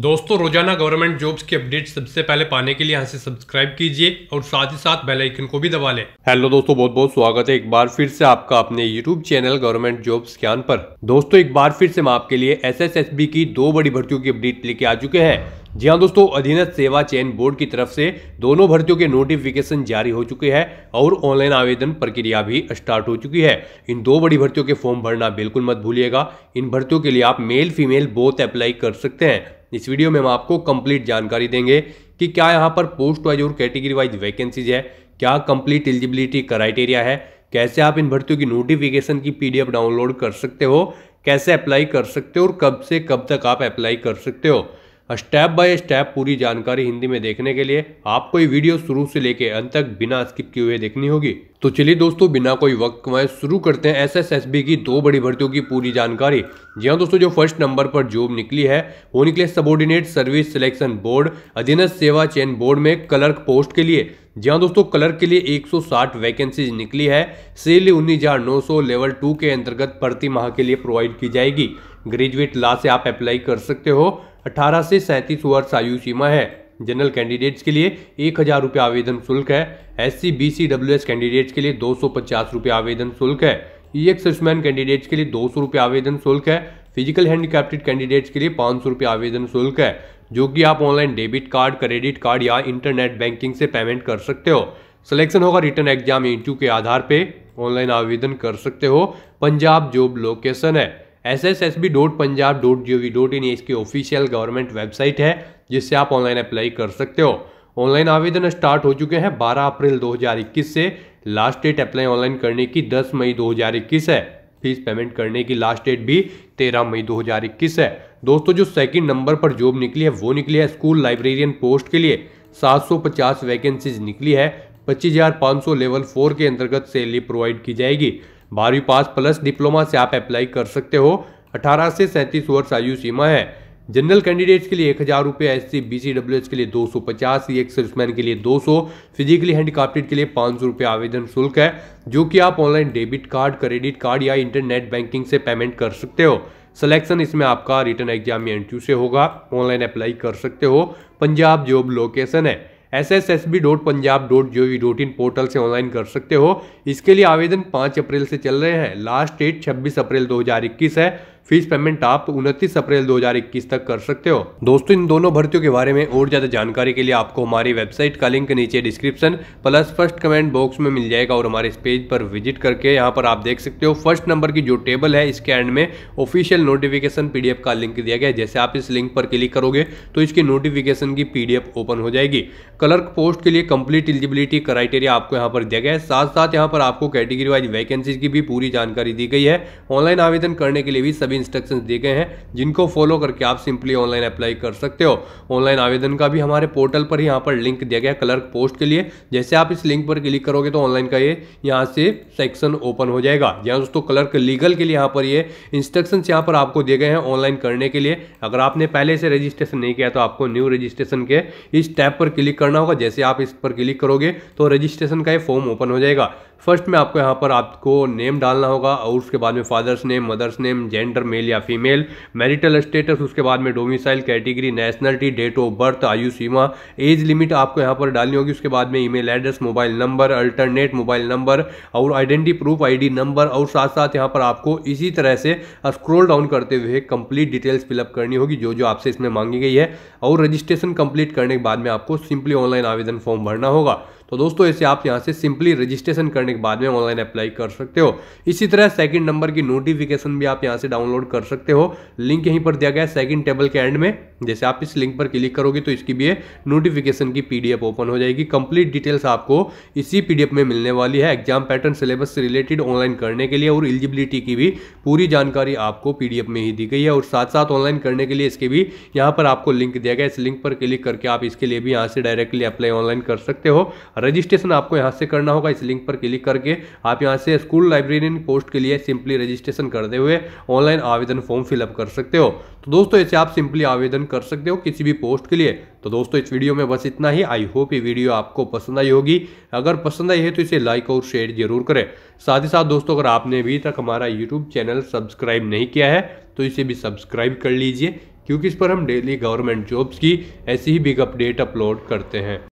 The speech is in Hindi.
दोस्तों रोजाना गवर्नमेंट जॉब्स की अपडेट सबसे पहले पाने के लिए यहाँ से सब्सक्राइब कीजिए और साथ ही साथ बेल आइकन को भी दबा लें हेलो दोस्तों बहुत बहुत स्वागत है एक बार फिर से आपका अपने यूट्यूब चैनल गवर्नमेंट जॉब्स ज्ञान पर दोस्तों एक बार फिर से हम आपके लिए एसएसएसबी की दो बड़ी भर्तियों की अपडेट लेके आ चुके हैं जी हाँ दोस्तों अधीनस्थ सेवा चयन बोर्ड की तरफ से दोनों भर्तियों के नोटिफिकेशन जारी हो चुके हैं और ऑनलाइन आवेदन प्रक्रिया भी स्टार्ट हो चुकी है इन दो बड़ी भर्तियों के फॉर्म भरना बिल्कुल मत भूलिएगा इन भर्तियों के लिए आप मेल फीमेल बोथ अप्लाई कर सकते हैं इस वीडियो में हम आपको कंप्लीट जानकारी देंगे कि क्या यहाँ पर पोस्ट वाइज और कैटेगरी वाइज वैकेंसीज है क्या कंप्लीट एलिजिबिलिटी क्राइटेरिया है कैसे आप इन भर्तियों की नोटिफिकेशन की पीडीएफ डाउनलोड कर सकते हो कैसे अप्लाई कर सकते हो और कब से कब तक आप अप्लाई कर सकते हो स्टेप बाय स्टेप पूरी जानकारी हिंदी में देखने के लिए आपको ये वीडियो शुरू से लेके अंत तक बिना स्किप किए हुए देखनी होगी तो चलिए दोस्तों बिना कोई वक्त वाए शुरू करते हैं एसएसएसबी की दो बड़ी भर्तियों की पूरी जानकारी जी हाँ दोस्तों जो फर्स्ट नंबर पर जॉब निकली है वो निकले सबोर्डिनेट सर्विस सिलेक्शन बोर्ड अधीनस्थ सेवा चयन बोर्ड में क्लर्क पोस्ट के लिए जी हाँ दोस्तों क्लर्क के लिए 160 वैकेंसीज निकली है सेल उन्नीस हजार नौ सौ लेवल टू के अंतर्गत प्रति माह के लिए प्रोवाइड की जाएगी ग्रेजुएट ला से आप अप्लाई कर सकते हो 18 से सैंतीस वर्ष आयु सीमा है जनरल कैंडिडेट्स के लिए एक हजार रुपये आवेदन शुल्क है S C B C W S candidates के लिए दो सौ पचास रुपये आवेदन शुल्क है ई एक्स एक्समैन कैंडिडेट्स के लिए दो सौ रुपये आवेदन शुल्क है फिजिकल हैंडीकैप्टेड कैंडिडेट्स के लिए पाँच सौ रुपये आवेदन शुल्क है जो कि आप online debit card credit card या इंटरनेट बैंकिंग से पेमेंट कर सकते हो सिलेक्शन होगा रिटर्न एग्जाम इंटू के आधार पर ऑनलाइन आवेदन कर सकते हो पंजाब जॉब लोकेशन है S S S B dot Punjab dot G O V dot in इसकी ऑफिशियल गवर्नमेंट वेबसाइट है जिससे आप ऑनलाइन अप्लाई कर सकते हो ऑनलाइन आवेदन स्टार्ट हो चुके हैं 12 अप्रैल 2021 से लास्ट डेट अप्लाई ऑनलाइन करने की 10 मई 2021 है फीस पेमेंट करने की लास्ट डेट भी 13 मई 2021 है दोस्तों जो सेकंड नंबर पर जॉब निकली है वो निकली है स्कूल लाइब्रेरियन पोस्ट के लिए 750 वैकेंसीज निकली है 25,500 लेवल फोर के अंतर्गत सैलरी प्रोवाइड की जाएगी बारहवीं पास प्लस डिप्लोमा से आप अप्लाई कर सकते हो अठारह से सैंतीस वर्ष आयु सीमा है जनरल कैंडिडेट्स के लिए एक हज़ार रुपये S C B C W H के लिए दो सौ पचास सी एक्स सर्विसमैन के लिए दो सौ फिजिकली हैंडीकाप्टेड के लिए पाँच सौ रुपये आवेदन शुल्क है जो कि आप online debit card credit card या इंटरनेट बैंकिंग से पेमेंट कर सकते हो सिलेक्शन इसमें आपका रिटर्न एग्जाम एंट्री से होगा ऑनलाइन अप्लाई कर सकते हो पंजाब जॉब लोकेशन है S S S B dot Punjab dot G O V dot in portal से ऑनलाइन कर सकते हो इसके लिए आवेदन पाँच अप्रैल से चल रहे हैं लास्ट डेट छब्बीस अप्रैल दो हज़ार इक्कीस है फीस पेमेंट आप उनतीस अप्रैल 2021 तक कर सकते हो दोस्तों इन दोनों भर्तियों के बारे में और ज्यादा जानकारी के लिए आपको हमारी वेबसाइट का लिंक नीचे description plus first comment box में मिल जाएगा और हमारे इस पेज पर विजिट करके यहाँ पर आप देख सकते हो फर्स्ट नंबर की जो टेबल है इसके एंड में ऑफिशियल नोटिफिकेशन पीडीएफ का लिंक दिया गया है जैसे आप इस लिंक पर क्लिक करोगे तो इसकी नोटिफिकेशन की पीडीएफ ओपन हो जाएगी क्लर्क पोस्ट के लिए कंप्लीट एलिजिबिलिटी क्राइटेरिया आपको यहाँ पर दिया गया है साथ साथ यहाँ पर आपको कैटेगरी वाइज वैकेंसी की भी पूरी जानकारी दी गई है ऑनलाइन आवेदन करने के लिए भी सभी सभी इंस्ट्रक्शन दिए गए हैं जिनको फॉलो करके आप सिंपली ऑनलाइन अप्लाई कर सकते हो ऑनलाइन आवेदन का भी हमारे पोर्टल पर यहाँ पर लिंक दिया गया क्लर्क पोस्ट के लिए जैसे आप इस लिंक पर क्लिक करोगे तो ऑनलाइन का ये यहाँ से सेक्शन ओपन हो जाएगा यहाँ दोस्तों क्लर्क लीगल के लिए यहाँ पर ये इंस्ट्रक्शन यहाँ पर आपको दिए गए हैं ऑनलाइन करने के लिए अगर आपने पहले से रजिस्ट्रेशन नहीं किया तो आपको न्यू रजिस्ट्रेशन के इस टैप पर क्लिक करना होगा जैसे आप इस पर क्लिक करोगे तो रजिस्ट्रेशन का ये फॉर्म ओपन हो जाएगा फर्स्ट में आपको यहाँ पर आपको नेम डालना होगा और उसके बाद में father's name mother's name gender male या फीमेल मैरिटल स्टेटस उसके बाद में domicile category nationality date of birth आयु सीमा एज लिमिट आपको यहाँ पर डालनी होगी उसके बाद में email address mobile number alternate mobile number और आइडेंटी प्रूफ आई नंबर और साथ साथ यहाँ पर आपको इसी तरह से स्क्रोल डाउन करते हुए कंप्लीट डिटेल्स फिलअप करनी होगी जो जो आपसे इसमें मांगी गई है और रजिस्ट्रेशन कंप्लीट करने के बाद में आपको सिंपली ऑनलाइन आवेदन फॉर्म भरना होगा तो दोस्तों इसे आप यहाँ से सिंपली रजिस्ट्रेशन करने के बाद में ऑनलाइन अप्लाई कर सकते हो इसी तरह सेकंड नंबर की नोटिफिकेशन भी आप यहाँ से डाउनलोड कर सकते हो लिंक यहीं पर दिया गया है सेकंड टेबल के एंड में जैसे आप इस लिंक पर क्लिक करोगे तो इसकी भी नोटिफिकेशन की पीडीएफ ओपन हो जाएगी कंप्लीट डिटेल्स आपको इसी पीडीएफ में मिलने वाली है एग्जाम पैटर्न सिलेबस से रिलेटेड ऑनलाइन करने के लिए और एलिजिबिलिटी की भी पूरी जानकारी आपको पीडीएफ में ही दी गई है और साथ साथ ऑनलाइन करने के लिए इसके भी यहाँ पर आपको लिंक दिया गया इस लिंक पर क्लिक करके आप इसके लिए भी यहाँ से डायरेक्टली अप्लाई ऑनलाइन कर सकते हो रजिस्ट्रेशन आपको यहाँ से करना होगा इस लिंक पर क्लिक करके आप यहाँ से स्कूल लाइब्रेरियन पोस्ट के लिए सिंपली रजिस्ट्रेशन करते हुए ऑनलाइन आवेदन फॉर्म फिलअप कर सकते हो तो दोस्तों ऐसे आप सिंपली आवेदन कर सकते हो किसी भी पोस्ट के लिए तो दोस्तों इस वीडियो में बस इतना ही आई होप ये वीडियो आपको पसंद आई होगी अगर पसंद आई है तो इसे लाइक और शेयर जरूर करें साथ ही साथ दोस्तों अगर आपने अभी तक हमारा यूट्यूब चैनल सब्सक्राइब नहीं किया है तो इसे भी सब्सक्राइब कर लीजिए क्योंकि इस पर हम डेली गवर्नमेंट जॉब्स की ऐसी ही बिग अपडेट अपलोड करते हैं